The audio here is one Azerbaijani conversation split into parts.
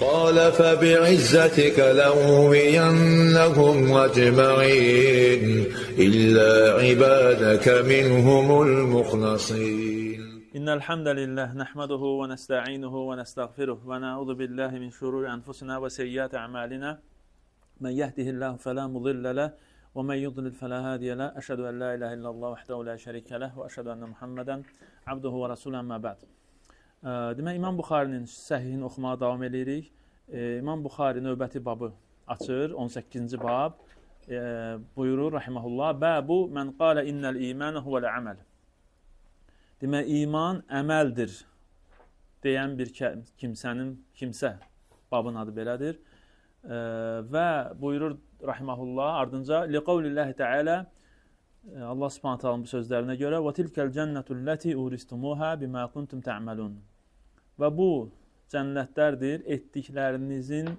قال فبعزتك لأغوينهم أجمعين إلا عبادك منهم المخلصين إن الحمد لله نحمده ونستعينه ونستغفره ونعوذ بالله من شرور أنفسنا وسيئات أعمالنا من يهده الله فلا مضل له ومن يضلل فلا هادي له أشهد أن لا إله إلا الله وحده لا شريك له وأشهد أن محمدا عبده ورسوله ما بعد Demək İmam Buxarinin səhihini oxumağa davam eləyirik. İmam Buxari növbəti babı açır, 18-ci bab. Buyurur rahimehullah: "Babu men qala innal iman huvel amal." Demək iman əməldir deyən bir kimsənin kimsə babın adı belədir. Və buyurur rahimehullah ardınca liqaulillahi taala Allah Subhanahu taalanın bu sözlərinə görə "Və tilkal cennetul lati uristumuha bima kuntum ta'malun." Və bu cənnətlərdir etdiklərinizin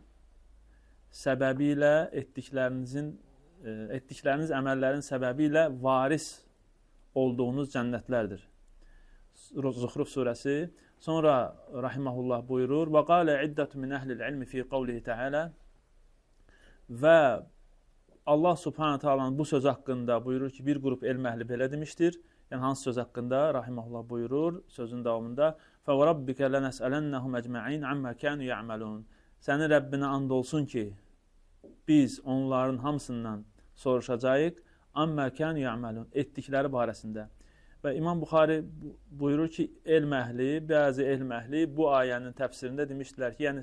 səbəbi ilə, etdiklərinizin e, etdikləriniz əməllərin səbəbi ilə varis olduğunuz cənnətlərdir. Zuxruf surəsi. Sonra rahimehullah buyurur: "Və qala iddatu min ehli'l ilmi fi qawlihi taala" və Allah subhanahu taalanın bu söz haqqında buyurur ki, bir qrup elm əhli belə demişdir. Yəni hansı söz haqqında rahimehullah buyurur sözün davamında: "Fə rabbikə lenəsəlennəhum ecmaîn amma kanu ya'malun." Sənin Rəbbinə and olsun ki, biz onların hamısından soruşacağıq amma kanu ya'malun etdikləri barəsində. Və İmam Buxari buyurur ki, elm əhli, bəzi elm əhli bu ayənin təfsirində demişdilər ki, yəni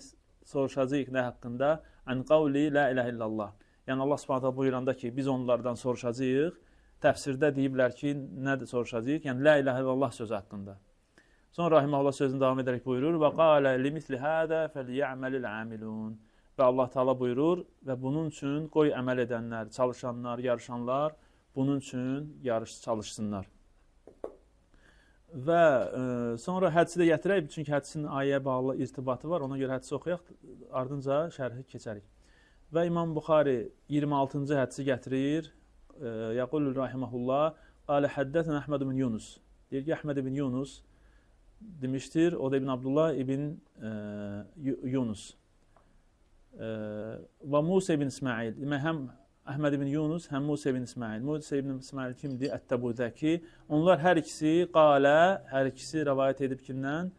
soruşacağıq nə haqqında? An qavli la ilaha illallah. Yəni Allah Subhanahu buyuranda ki, biz onlardan soruşacağıq təfsirdə deyiblər ki, nədir soruşacağıq? Yəni, lə ilə illallah sözü haqqında. Sonra rahiməhullah sözünü davam edərək buyurur və qalə limitli hədə fəliyəməlil əmilun və Allah taala buyurur və bunun üçün qoy əməl edənlər, çalışanlar, yarışanlar bunun üçün yarış çalışsınlar. Və e, sonra hədisi də gətirək, çünki hədisin ayəyə bağlı irtibatı var. Ona görə hədisi oxuyaq, ardınca şərhi keçərik. Və İmam Buxari 26-cı hədisi gətirir Yaqulul rahimehullah qale haddəsən Əhməd ibn Yunus. Deyir ki, Əhməd ibn Yunus demişdir. O da ibn Abdullah ibn e, Yunus. E, və Musa ibn İsmail. Demək həm Əhməd ibn Yunus, həm Musa ibn İsmail. Musa ibn İsmail kimdir? Ət-Təbudəki. Onlar hər ikisi qalə, hər ikisi rivayet edib kimdən?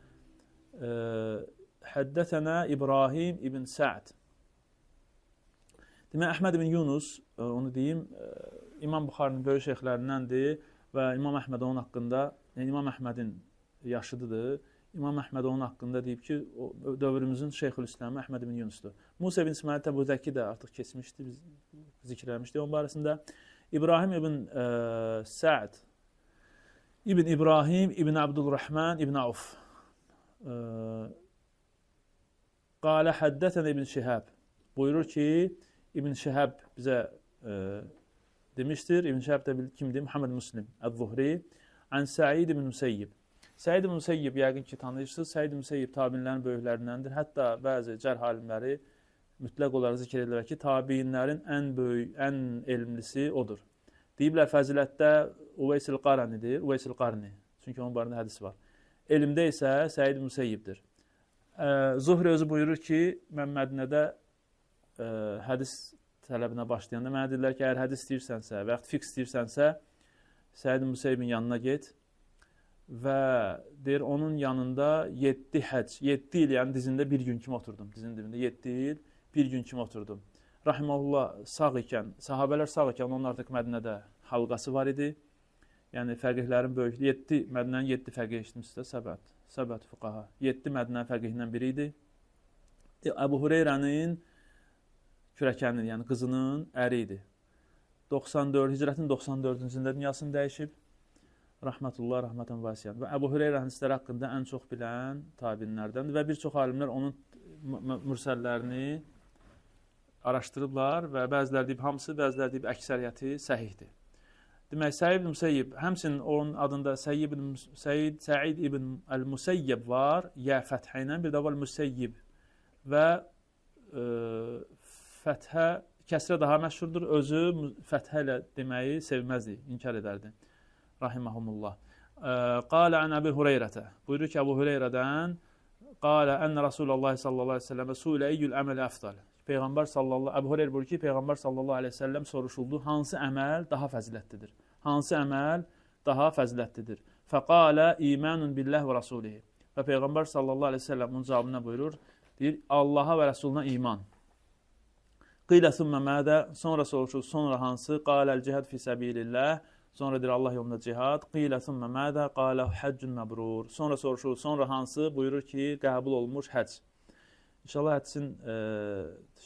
E, Həddətənə İbrahim ibn Sa'd. Demək Əhməd ibn Yunus, e, onu deyim, e, İmam Buxarının böyük şeyxlərindəndir və İmam Əhməd onun haqqında, yəni İmam Əhmədin yaşıdıdır. İmam Əhməd onun haqqında deyib ki, o dövrümüzün Şeyxülislamı Əhməd ibn Yunusdur. Musa ibn İsmail Təbuzəki də artıq keçmişdi, biz zikirləmişdik onun barəsində. İbrahim ibn e, Səd İbn İbrahim ibn Abdulrahman ibn Auf. E, Qala həddətən ibn Şihab. Buyurur ki, İbn Şihab bizə e, demiştir. İbn Şahab da kimdir? Muhammed Müslim Əz-Zuhri an Said ibn Müseyyib. Said ibn Müseyyib yəqin ki tanıyırsınız. Said ibn Müseyyib təbiinlərin böyüklərindəndir. Hətta bəzi cərh alimləri mütləq olaraq zikr edirlər ki, təbiinlərin ən böyük, ən elmlisi odur. Deyiblər fəzilətdə Uveysil Qaranidir, Uveysil Qarni. Çünki onun barədə hədis var. Elmdə isə Səid Müseyyibdir. Zuhri özü buyurur ki, mən Mədnədə ə, hədis tələbinə başlayanda mənə dedilər ki, əgər hədis istəyirsənsə və yaxud fiqh istəyirsənsə, Səid Müseybin yanına get və deyir, onun yanında 7 həc, 7 il, yəni dizində bir gün kimi oturdum, dizinin dibində 7 il, bir gün kimi oturdum. Rahimahullah sağ ikən, sahabələr sağ ikən, onun artıq Mədinədə halqası var idi. Yəni fəqihlərin böyüklüyü 7 Mədinənin 7 fəqih eşitmişsə səbət, səbət fuqaha. 7 Mədinə fəqihindən biri idi. Əbu Hüreyrənin kürəkənin, yəni qızının əri idi. 94 Hicrətin 94-cü ilində dünyasını dəyişib. Rahmetullah rahmətən vasiyən. Və Əbu Hüreyrə hədisləri haqqında ən çox bilən təbiinlərdəndir və bir çox alimlər onun mürsəllərini araşdırıblar və bəziləri deyib hamısı, bəziləri deyib əksəriyyəti səhihdir. Demək, Səid ibn Müseyyib, həmçinin onun adında Səid ibn Səid Səid ibn el-Müseyyib var, ya fəthə ilə, bir də var Müseyyib və ə, e, fəthə, kəsrə daha məşhurdur. Özü fəthə ilə deməyi sevməzdi, inkar edərdi. Rahiməhumullah. Qala an Əbi Hüreyrətə. Buyurur ki, Əbu Hüreyrədən Qala ən Rasulullah sallallahu aleyhi ve sellemə suilə eyyül əməl əfdal. Peyğəmbər sallallahu Əbu Hüreyr buyurur ki, Peyğəmbər sallallahu aleyhi ve sellem soruşuldu, hansı əməl daha fəzilətlidir? Hansı əməl daha fəzilətlidir? Fəqala imanun billah və rasulihi. Və Peyğəmbər sallallahu aleyhi ve sellem bunun cavabına buyurur, deyir, Allaha və Rəsuluna iman. Qilə sümmə mədə, sonra soruşur, sonra hansı? Qaləl cihad fi səbilillah, sonra deyir Allah yolunda cihad. Qilə sümmə mədə, qalə həccün məbrur. Sonra soruşur, sonra hansı? Buyurur ki, qəbul olmuş həcc. İnşallah hədisin e,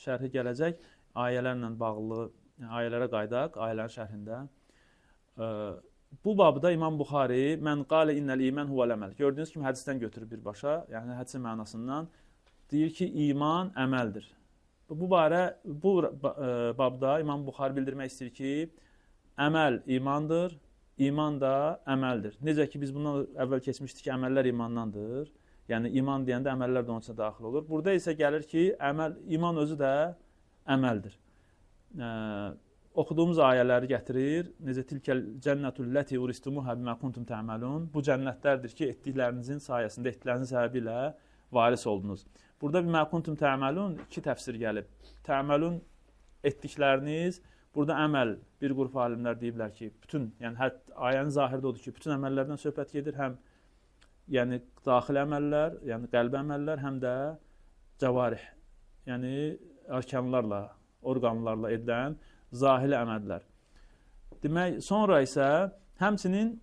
şərhi gələcək. Ayələrlə bağlı, yəni ayələrə qaydaq, ayələrin şərhində. E, bu babda İmam Buxari mən qalə innəl iman huvəl əməl. Gördüyünüz kimi hədisdən götürüb birbaşa, yəni hədisin mənasından deyir ki, iman əməldir bu barə bu e, babda İmam Buxar bildirmək istəyir ki, əməl imandır, iman da əməldir. Necə ki biz bundan əvvəl keçmişdik ki, əməllər imandandır. Yəni iman deyəndə əməllər də onun içində daxil olur. Burada isə gəlir ki, əməl iman özü də əməldir. Ə, e, oxuduğumuz ayələri gətirir. Necə tilkəl cənnətul lati uristumuha bima kuntum ta'malun. Bu cənnətlərdir ki, etdiklərinizin sayəsində, etdiklərinizin səbəbi ilə varis oldunuz. Burada bir məkuntum təməlun iki təfsir gəlib. Təməlun etdikləriniz, burada əməl bir qrup alimlər deyiblər ki, bütün, yəni hər ayənin zahirdə odur ki, bütün əməllərdən söhbət gedir, həm yəni daxili əməllər, yəni qəlbi əməllər, həm də cəvarih, yəni arkanlarla, orqanlarla edilən zahili əməllər. Demək, sonra isə həmçinin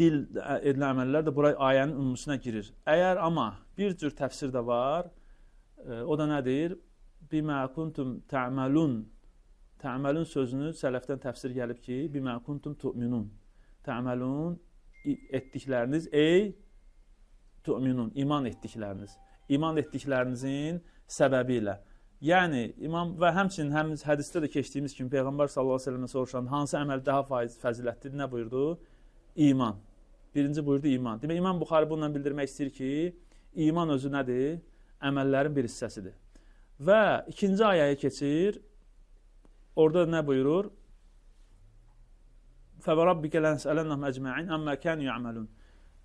dil edilən əməllər də bura ayənin ümumisinə girir. Əgər amma bir cür təfsir də var. O da nədir? Bimə kuntum tə'məlun. Tə'məlun sözünü sələfdən təfsir gəlib ki, bimə kuntum tu'minun. Tə'məlun etdikləriniz ey tu'minun, iman etdikləriniz. İman etdiklərinizin səbəbi ilə. Yəni imam və həmçinin həm hədisdə də keçdiyimiz kimi peyğəmbər sallallahu əleyhi və səlləmə soruşan hansı əməl daha faiz fəzilətlidir? Nə buyurdu? İman. Birinci buyurdu iman. Demək İmam Buxari bununla bildirmək istəyir ki, İman özü nədir? Əməllərin bir hissəsidir. Və ikinci ayəyə keçir. Orada nə buyurur? Fəvərabbikə lənsələnəm əcməin əmmə kən yəməlun.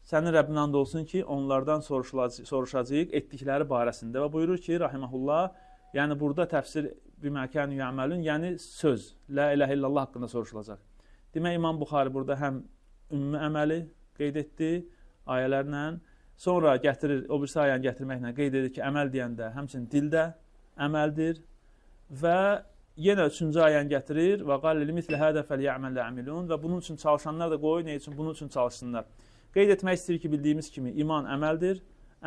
Sənin Rəbbin and olsun ki, onlardan soruşacağıq etdikləri barəsində və buyurur ki, rahiməhullah, yəni burada təfsir biməkən yəməlun, yəni söz, la ilə illallah haqqında soruşulacaq. Demək, İmam Buxari burada həm ümumi əməli qeyd etdi ayələrlə, Sonra gətirir, o bir sayəni gətirməklə qeyd edir ki, əməl deyəndə həmçinin dildə əməldir və yenə üçüncü ayəni gətirir və qallil mislə hədə fəliyəməl əmilun və bunun üçün çalışanlar da qoy, nə üçün? Bunun üçün çalışsınlar. Qeyd etmək istəyir ki, bildiyimiz kimi iman əməldir,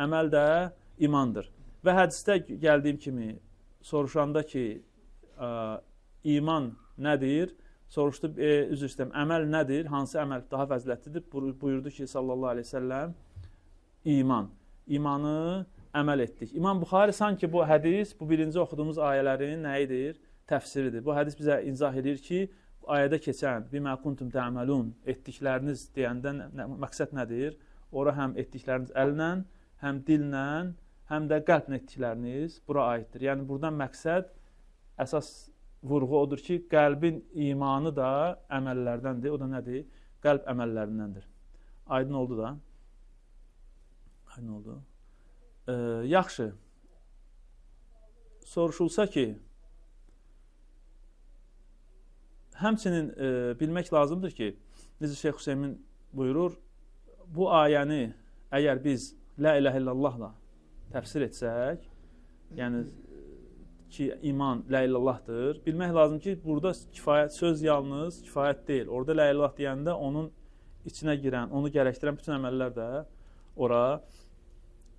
əməl də imandır. Və hədisdə gəldiyim kimi soruşanda ki, ə, iman nədir? Soruşdu, e, üzr istəyirəm, əməl nədir? Hansı əməl daha fəzilətlidir? Buyurdu ki, sallallahu aleyhi və səlləm, iman. İmanı əməl etdik. İmam Buxari sanki bu hədis, bu birinci oxuduğumuz ayələrin nəyidir? Təfsiridir. Bu hədis bizə izah edir ki, ayədə keçən bimə kuntum təəməlun etdikləriniz deyəndən nə, məqsəd nədir? Ora həm etdikləriniz əllə, həm dillə, həm də qəlblə etdikləriniz bura aiddir. Yəni burdan məqsəd əsas vurğu odur ki, qəlbin imanı da əməllərdəndir. O da nədir? Qəlb əməllərindəndir. Aydın oldu da? Nə oldu? E, yaxşı. Soruşulsa ki, həmçinin e, bilmək lazımdır ki, necə Şeyx Hüseymin buyurur, bu ayəni əgər biz La ilahe illallahla təfsir etsək, yəni ki, iman La illallahdır, bilmək lazım ki, burada kifayət söz yalnız kifayət deyil. Orada La illallah deyəndə onun içinə girən, onu gərəkdirən bütün əməllər də ora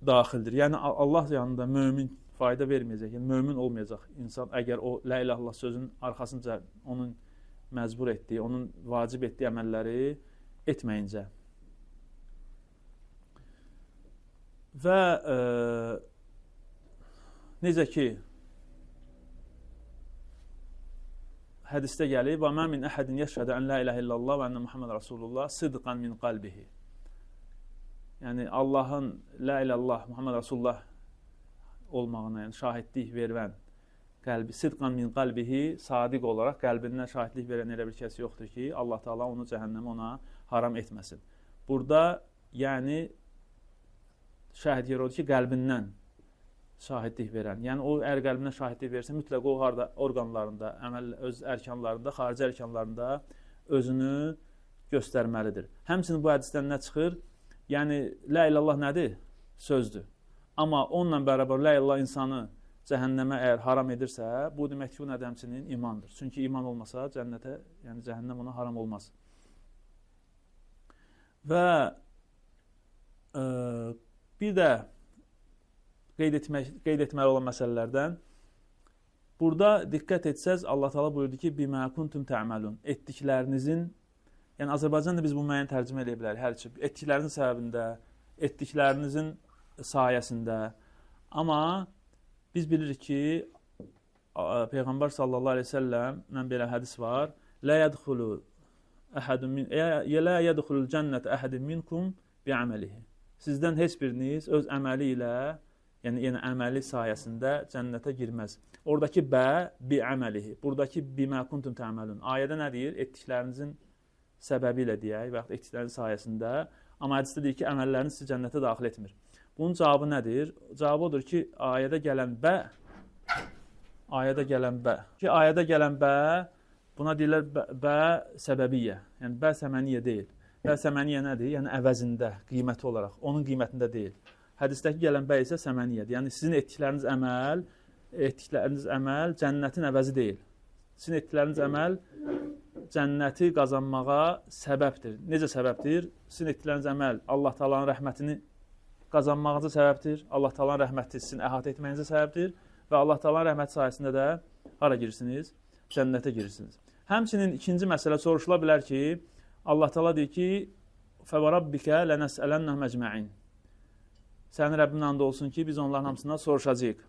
daxildir. Yəni Allah yanında mömin fayda verməyəcək. Yəni mömin olmayacaq insan əgər o la ilaha illallah sözünün arxasınca onun məcbur etdiyi, onun vacib etdiyi əməlləri etməyincə. Və e, necə ki hədisdə gəlib: "Və mə min əhədin yəşhədu an la ilaha illallah və enne Muhammed rasulullah sidqan min qalbihi." yəni Allahın la ilallah Muhammed Rasulullah olmağına, yəni şahidlik verən qəlbi sidqan min qalbihi sadiq olaraq qəlbindən şahidlik verən elə bir kəs yoxdur ki, Allah Taala onu cəhənnəm ona haram etməsin. Burada yəni şahid yer odur ki, qəlbindən şahidlik verən. Yəni o əgər qəlbindən şahidlik versə, mütləq o harda orqanlarında, əməl öz ərkanlarında, xarici ərkanlarında özünü göstərməlidir. Həmçinin bu hədisdən nə çıxır? Yəni, lə illallah nədir? Sözdür. Amma onunla bərabər lə illallah insanı cəhənnəmə əgər haram edirsə, bu demək ki, bu nədir həmçinin imandır. Çünki iman olmasa cənnətə, yəni cəhənnəm ona haram olmaz. Və ə, e, bir də qeyd, etmək, qeyd etməli olan məsələlərdən burada diqqət etsəz Allah təala buyurdu ki, bimə kuntum tə'malun. Etdiklərinizin Yəni Azərbaycan da biz bu müəyyən tərcümə edə bilərik hər iki etdiklərinin səbəbində, etdiklərinizin sayəsində. Amma biz bilirik ki, Peyğəmbər sallallahu əleyhi və səlləmlə belə hədis var. La yadxulu ahadun min ya la yadxulul cennete ahadun minkum bi amalihi. Sizdən heç biriniz öz əməli ilə, yəni yəni əməli sayəsində cənnətə girməz. Oradakı bə bi amalihi. Burdakı bima kuntum ta'malun. Ayədə nə deyir? Etdiklərinizin səbəbi ilə deyək və ya etdiklərinin sayəsində. Amma hədisdə deyir ki, əməllərini sizi cənnətə daxil etmir. Bunun cavabı nədir? Cavabı odur ki, ayədə gələn bə ayədə gələn bə ki, ayədə gələn bə buna deyirlər bə, bə səbəbiyyə. Yəni bə səməniyyə deyil. Bə səməniyyə nədir? Yəni əvəzində, qiyməti olaraq, onun qiymətində deyil. Hədisdəki gələn bə isə səməniyyədir. Yəni sizin etdikləriniz əməl, etdikləriniz əməl cənnətin əvəzi deyil. Sizin etdikləriniz əməl cənnəti qazanmağa səbəbdir. Necə səbəbdir? Sizin etdiyiniz əməl Allah Taala'nın rəhmətini qazanmağınıza səbəbdir. Allah Taala'nın rəhməti sizin əhatə etməyinizə səbəbdir və Allah Taala'nın rəhməti sayəsində də hara girirsiniz? Cənnətə girirsiniz. Həmçinin ikinci məsələ soruşula bilər ki, Allah Taala deyir ki: "Fəvarabbikə lənəsələnhum əcməin." Sənin Rəbbinə and olsun ki, biz onların hamısından soruşacağıq.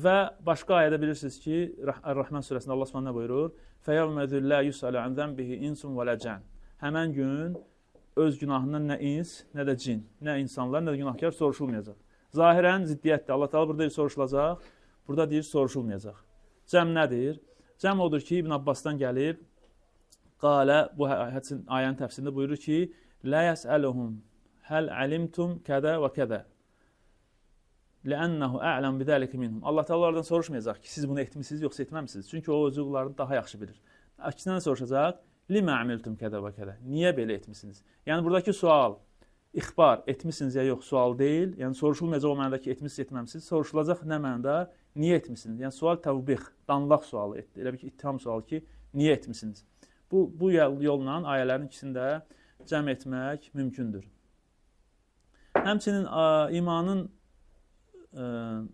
Və başqa ayədə bilirsiniz ki, Rəhman surəsində Allah Subhanahu buyurur: "Fəyəvmə züllə yusalu an zənbihi insun və ləcən." Həmən gün öz günahından nə ins, nə də cin, nə insanlar, nə də günahkar soruşulmayacaq. Zahirən ziddiyyətdir. Allah Taala burada soruşulacaq, burada deyir soruşulmayacaq. Cəm nədir? Cəm odur ki, İbn Abbasdan gəlib qalə bu hə-, hədsin ayənin təfsirində buyurur ki: "Lə yəsəluhum hal alimtum kədə və kədə." Ləənnəhu a'lam bizəlikə minhum. Allah təalardan soruşmayacaq ki, siz bunu etmisiniz yoxsa etməmisiniz. Çünki o özünü daha yaxşı bilir. Əksinə soruşacaq: "Limə amiltum kədə və kədə?" Niyə belə etmisiniz? Yəni buradakı sual ixbar etmisiniz ya yox sual deyil. Yəni soruşulmayacaq o mənada ki, etmisiniz, etməmisiniz. Soruşulacaq nə mənada? Niyə etmisiniz? Yəni sual təvbih, danlaq sualı etdi. Elə bir ki, ittiham sualı ki, niyə etmisiniz? Bu bu yolla ayələrin ikisini də cəm etmək mümkündür. Həmçinin ə, imanın ə, e,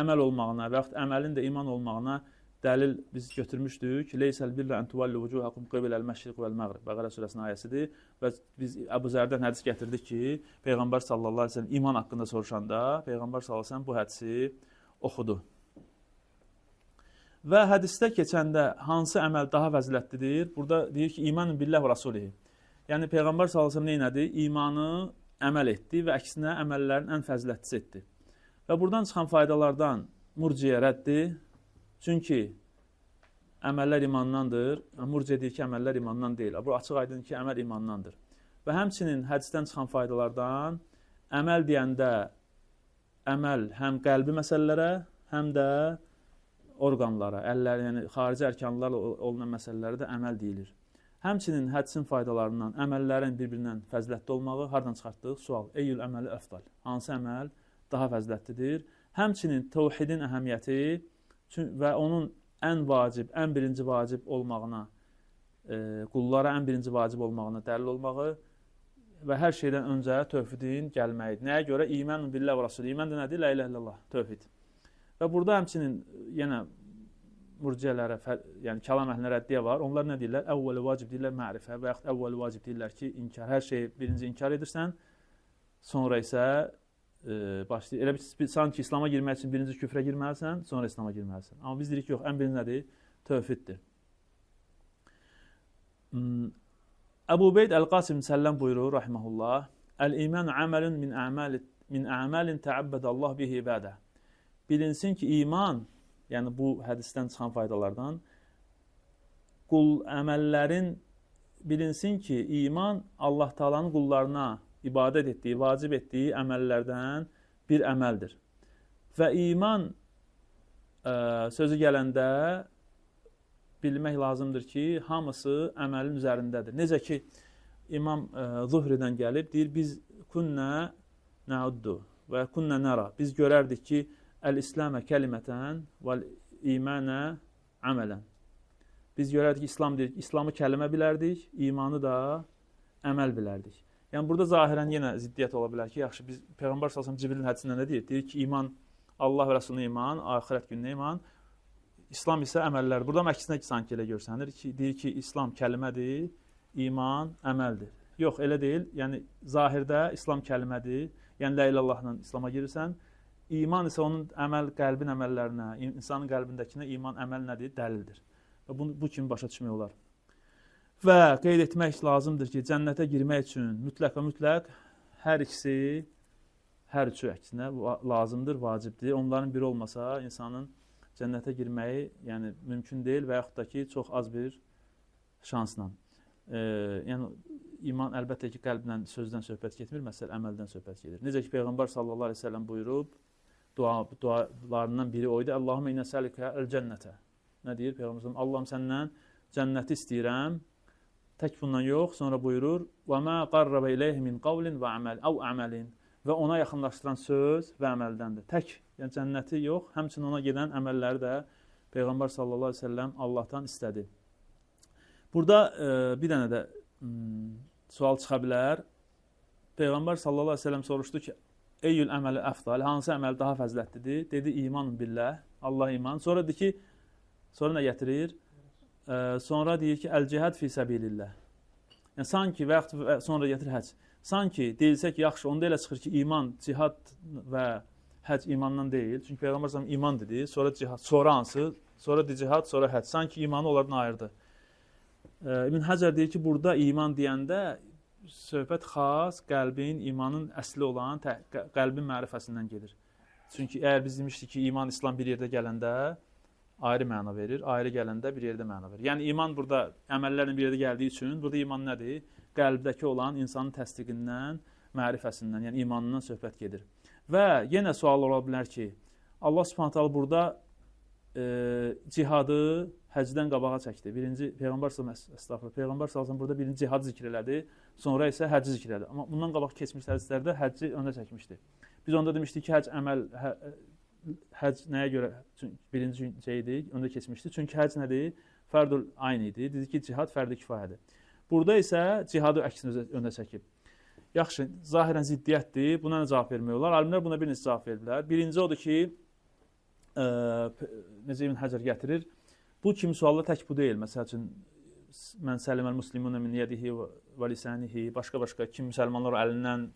əməl olmağına və yaxud əməlin də iman olmağına dəlil biz götürmüşdük. Leysəl birrə ən tuvallu vucuhakum qibləl məşriq vəl məğrib. Bəqərə surəsinin ayəsidir. Və biz Əbu Zərdən hədis gətirdik ki, Peyğəmbər sallallahu əleyhi və səlləm iman haqqında soruşanda Peyğəmbər sallallahu əleyhi və səlləm bu hədisi oxudu. Və hədisdə keçəndə hansı əməl daha fəzilətlidir? Burada deyir ki, imanun billah və rasulihi. Yəni Peyğəmbər sallallahu əleyhi və səlləm nə etdi? İmanı əməl etdi və əksinə əməllərin ən fəzilətlisi etdi. Və buradan çıxan faydalardan murciyə rəddir. Çünki əməllər imandandır. Murciyə deyir ki, əməllər imandan deyil. Bu açıq aydın ki, əməl imandandır. Və həmçinin hədisdən çıxan faydalardan əməl deyəndə əməl həm qəlbi məsələlərə, həm də orqanlara, əllər, yəni xarici ərkanlarla olunan məsələlərə də əməl deyilir. Həmçinin hədisin faydalarından əməllərin bir-birindən fəzilətli olmağı hardan çıxartdıq? Sual. Eyül əməli əfdal. Hansı əməl daha fəzilətlidir. Həmçinin təvhidin əhəmiyyəti və onun ən vacib, ən birinci vacib olmağına, e, qullara ən birinci vacib olmağına dəlil olmağı və hər şeydən öncə tövhidin gəlməyidir. Nəyə görə? İmən billah və rasul. İmən də nədir? La ilahe illallah, tövhid. Və burada həmçinin yenə murciələrə, yəni kəlam əhlinə rəddiyə var. Onlar nə deyirlər? Əvvəli vacib deyirlər mərifə və yaxud əvvəli vacib deyirlər ki, inkar, hər şeyi birinci inkar edirsən, sonra isə başlayır. Elə bir sanki İslam'a girmək üçün birinci küfrə girməlisən, sonra İslam'a girməlisən. Amma biz deyirik, yox, ən birinci nədir? Tövhiddir. Hmm. Əbu Beyd Əl-Qasim Səlləm buyurur, rahiməhullah, Əl-iman əməlin min əməl min əməlin təəbbəd Allah bihi ibadə. Bilinsin ki, iman, yəni bu hədisdən çıxan faydalardan, qul əməllərin bilinsin ki, iman Allah Taala'nın qullarına ibadət etdiyi, vacib etdiyi əməllərdən bir əməldir. Və iman ə, e, sözü gələndə bilmək lazımdır ki, hamısı əməlin üzərindədir. Necə ki, İmam ə, e, Zuhridən gəlib, deyir, biz künnə nəuddu və künnə nəra. Biz görərdik ki, əl-İslamə kəlimətən və imanə əmələn. Biz görərdik, İslam deyir, İslamı kəlimə bilərdik, imanı da əməl bilərdik. Yəni burada zahirən yenə ziddiyyət ola bilər ki, yaxşı biz Peyğəmbər sallallahu əleyhi və səlləm Cibrilin hədisində nə deyir? Deyir ki, iman Allah və Rəsuluna iman, axirət gününə iman, İslam isə əməllər. Burada əksinə sanki elə görsənir ki, deyir ki, İslam kəlmədir, iman əməldir. Yox, elə deyil. Yəni zahirdə İslam kəlmədir. Yəni la ilahla İslam'a girirsən, iman isə onun əməl qəlbin əməllərinə, insanın qəlbindəkinə iman əməl nədir? Dəlildir. Və bu, bu kimi başa düşmək olar. Və qeyd etmək lazımdır ki, cənnətə girmək üçün mütləq və mütləq hər ikisi, hər üçü əksinə lazımdır, vacibdir. Onların biri olmasa insanın cənnətə girməyi yəni mümkün deyil və yaxud da ki, çox az bir şansla. E, yəni iman əlbəttə ki, qəlblə, sözdən söhbət getmir, məsəl əməldən söhbət gedir. Necə ki, Peyğəmbər sallallahu əleyhi və səlləm buyurub, dua dualarından biri o idi. Allahumma innə səlikə el-cənnətə. Nə deyir Peyğəmbər? Allahım səndən cənnəti istəyirəm. Tək bundan yox, sonra buyurur: "Və mə qarraba ilayhi min qavlin və amal aw amalin" və ona yaxınlaşdıran söz və əməldəndir. Tək, yəni cənnəti yox, həmçinin ona gedən əməlləri də Peyğəmbər sallallahu əleyhi və səlləm Allahdan istədi. Burada e, bir dənə də sual çıxa bilər. Peyğəmbər sallallahu əleyhi və səlləm soruşdu ki: "Eyül əməli əfdal? Hansı əməl daha fəzilətlidir?" Dedi: "İmanun billah, Allah iman." Sonra dedi ki, sonra nə gətirir? Ə, sonra deyir ki, əl-cihad fi səbilillah. Yəni sanki vaxt sonra gətir həcc. Sanki deyilsə ki, yaxşı, onda elə çıxır ki, iman, cihad və həcc imandan deyil. Çünki Peyğəmbər sallallahu iman dedi, sonra cihad, sonra hansı? Sonra di cihad, sonra həcc. Sanki imanı onlardan ayırdı. Ə, İbn Həcər deyir ki, burada iman deyəndə söhbət xas qəlbin, imanın əsli olan qəlbin mərifəsindən gedir. Çünki əgər biz demişdik ki, iman, İslam bir yerdə gələndə ayrı məna verir, ayrı gələndə bir yerdə məna verir. Yəni iman burada əməllərlə bir yerdə gəldiyi üçün burada iman nədir? Qəlbdəki olan insanın təsdiqindən, mərifəsindən, yəni imanından söhbət gedir. Və yenə sual ola bilər ki, Allah Subhanahu taala burada e, cihadı həcdən qabağa çəkdi. Birinci peyğəmbər sallallahu peyğəmbər sallallahu burada birinci cihad zikr elədi, sonra isə həcci zikr elədi. Amma bundan qabaq keçmiş hədislərdə həcci öndə çəkmişdi. Biz onda demişdik ki, həcc əməl hə, həc nəyə görə birinci şey idi, öndə keçmişdi. Çünki həc nədir? Fərdül ayn idi. Dedi ki, cihad fərdi kifayədir. Burada isə cihadı əksinə önə çəkib. Yaxşı, zahirən ziddiyyətdir. Buna nə cavab vermək olar? Alimlər buna bir neçə cavab verdilər. Birinci odur ki, ə, e, necə İbn Həcər gətirir. Bu kimi suallar tək bu deyil. Məsəl üçün mən səliməl muslimunə min yedihi və lisanihi, başqa-başqa kim müsəlmanlar əlindən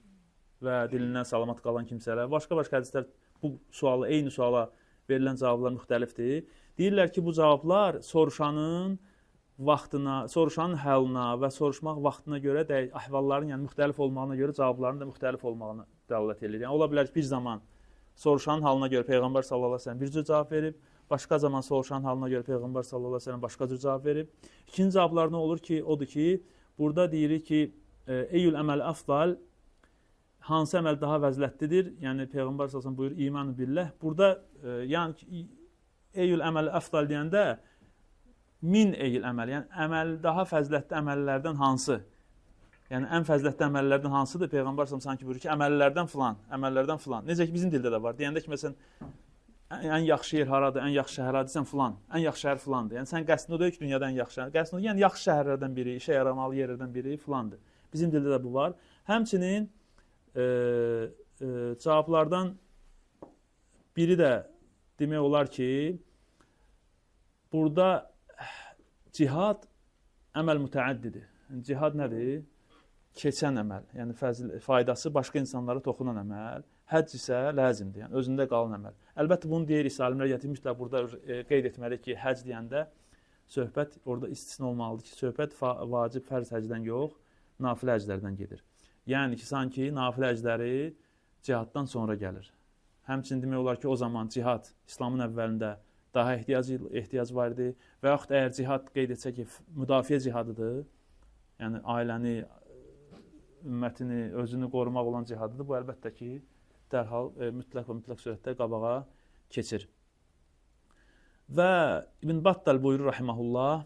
və dilindən salamat qalan kimsələr, başqa-başqa hədislər -başqa bu suala, eyni suala verilən cavablar müxtəlifdir. Deyirlər ki, bu cavablar soruşanın vaxtına, soruşanın həllinə və soruşmaq vaxtına görə də əhvalların, yəni müxtəlif olmağına görə cavabların da müxtəlif olmağına dəlalət eləyir. Yəni ola bilər ki, bir zaman soruşanın halına görə peyğəmbər sallallahu əleyhi və səlləm bir cür cavab verib, başqa zaman soruşanın halına görə peyğəmbər sallallahu əleyhi və səlləm başqa cür cavab verib. İkinci cavablar nə olur ki, odur ki, burada deyirik ki, e, eyül əməl əfdal hansı əməl daha vəzilətlidir? Yəni Peyğəmbər sallallahu buyur imanu billah. Burada e, yəni eyül əməl əfdal deyəndə min eyül əməl, yəni əməl daha fəzilətli əməllərdən hansı? Yəni ən fəzilətli əməllərdən hansıdır? Peyğəmbər sallallahu sanki buyurur ki, əməllərdən filan, əməllərdən filan. Necə ki bizim dildə də var. Deyəndə ki məsələn ən yaxşı yer haradır, ən yaxşı şəhər hadisən filan, ən yaxşı şəhər filandır. Yəni sən qəsdin o deyil ki, dünyada ən yaxşı şəhər. Qəsdin o yəni yaxşı şəhərlərdən biri, işə yaramalı yerlərdən biri filandır. Bizim dildə də bu var. Həmçinin e, e, cavablardan biri də demək olar ki, burada cihad əməl mütəaddidir. Yəni cihad nədir? Keçən əməl, yəni fəzil, faydası başqa insanlara toxunan əməl. Həcc isə lazımdır, yəni özündə qalan əməl. Əlbəttə bunu deyir alimlər gətirmişlər. Burada e, qeyd etməliyik ki, həcc deyəndə söhbət orada istisna olmalıdır ki, söhbət vacib fərz həcdən yox, nafilə həclərdən gedir. Yəni ki, sanki nafilə əcləri cihaddan sonra gəlir. Həmçinin demək olar ki, o zaman cihad İslamın əvvəlində daha ehtiyac ehtiyac var idi və yaxud əgər cihad qeyd etsək ki, müdafiə cihadıdır. Yəni ailəni, ümmətini, özünü qorumaq olan cihadıdır. Bu əlbəttə ki, dərhal e, mütləq və mütləq sürətdə qabağa keçir. Və İbn Battal buyurur rahimehullah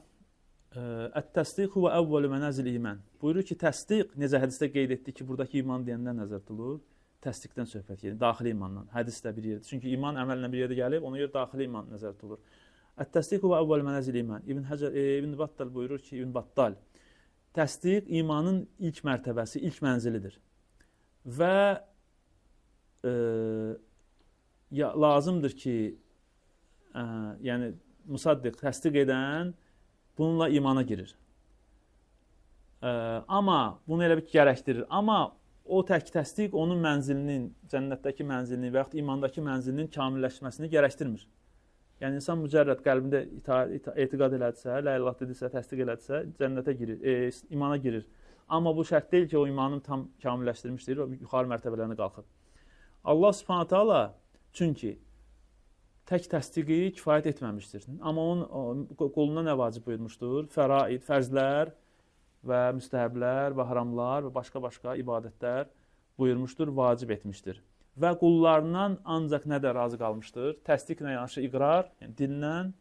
Ət-təsdiq və əvvəlu mənəzil iman. Buyurur ki, təsdiq necə hədisdə qeyd etdi ki, buradakı iman deyəndən nəzər tutulur. Təsdiqdən söhbət gedir, daxili imandan. Hədis də bir yerdə. Çünki iman əməllə bir yerdə gəlib, ona görə daxili iman nəzər tutulur. Ət-təsdiq və əvvəl mənəzil iman. İbn Həcər e, İbn Battal buyurur ki, İbn Battal təsdiq imanın ilk mərtəbəsi, ilk mənzilidir. Və e, ya, lazımdır ki, e, yəni musaddiq təsdiq edən e, bununla imana girir. E, amma bunu elə bir gərəkdirir. Amma o tək təsdiq onun mənzilinin, cənnətdəki mənzilini və yaxud imandakı mənzilinin kamilləşməsini gərəkdirmir. Yəni insan mücərrəd qəlbində ita, ita, etiqad elədisə, la ilah dedisə, təsdiq elədisə, cənnətə girir, e, imana girir. Amma bu şərt deyil ki, o imanın tam kamilləşdirmişdir, o yuxarı mərtəbələrinə qalxıb. Allah Subhanahu taala çünki tək təsdiqi kifayət etməmişdir. Amma onun qoluna nə vacib buyurmuşdur? Fəraid, fərzlər və müstəhəblər və haramlar və başqa-başqa ibadətlər buyurmuşdur, vacib etmişdir. Və qullarından ancaq nə də razı qalmışdır? Təsdiqlə yanaşı iqrar, yəni dindən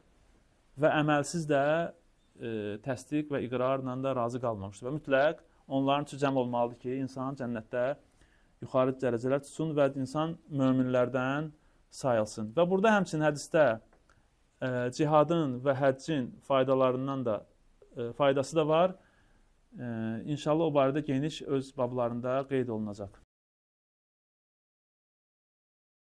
və əməlsiz də e, təsdiq və iqrarla da razı qalmamışdır. Və mütləq onların üçün cəm olmalıdır ki, insan cənnətdə yuxarı dərəcələr tutsun və insan möminlərdən sayılsın. Və burada həmçinin hədisdə ə, e, cihadın və həccin faydalarından da ə, e, faydası da var. Ə, e, inşallah o barədə geniş öz bablarında qeyd olunacaq.